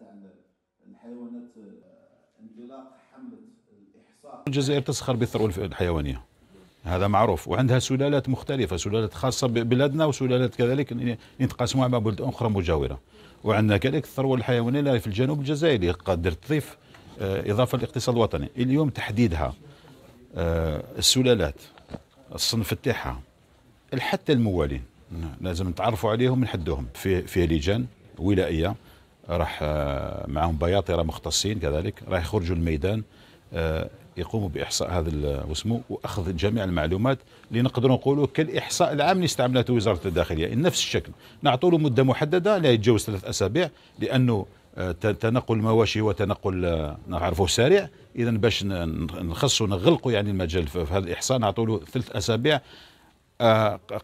تاع الحيوانات آه، انطلاق حمله الاحصاء الجزائر تسخر بالثروه الحيوانيه هذا معروف وعندها سلالات مختلفه سلالات خاصه ببلادنا وسلالات كذلك يتقاسموها مع بلد اخرى مجاوره وعندنا كذلك الثروه الحيوانيه في الجنوب الجزائري قادر تضيف آه، اضافه للاقتصاد الوطني اليوم تحديدها آه، السلالات الصنف تاعها حتى الموالين لازم نتعرفوا عليهم ونحدوهم في في لجان ولائيه راح آه، معهم بياطره مختصين كذلك راح يخرجوا الميدان آه، يقوموا باحصاء هذا واسمه آه، واخذ جميع المعلومات اللي نقدروا نقولوا كالاحصاء العام اللي استعملته وزاره الداخليه نفس الشكل نعطوا له مده محدده لا يتجاوز ثلاث اسابيع لانه تنقل المواشي هو تنقل نعرفه سريع اذا باش نخصوا نغلقوا يعني المجال في هذا الاحصاء نعطوا له ثلاث اسابيع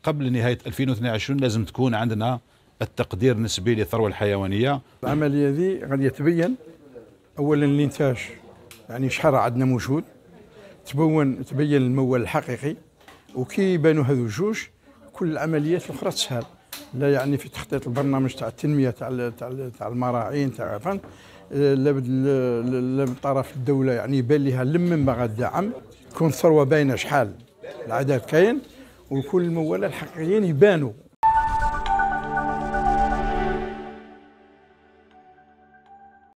قبل نهايه 2022 لازم تكون عندنا التقدير النسبي للثروه الحيوانيه العمليه هذه غادي يتبين اولا الانتاج يعني شحال عندنا موجود تبون تبين الموال الحقيقي وكي يبانوا هذو الجوج كل العمليات الاخرى تسهل لا يعني في تخطيط البرنامج تاع التنميه تاع تاع تاع المراعين تاع فهمت لا طرف الدوله يعني يبان لها لمن باغا الدعم تكون الثروه باينه شحال العدد كاين وكل الموال الحقيقيين يبانوا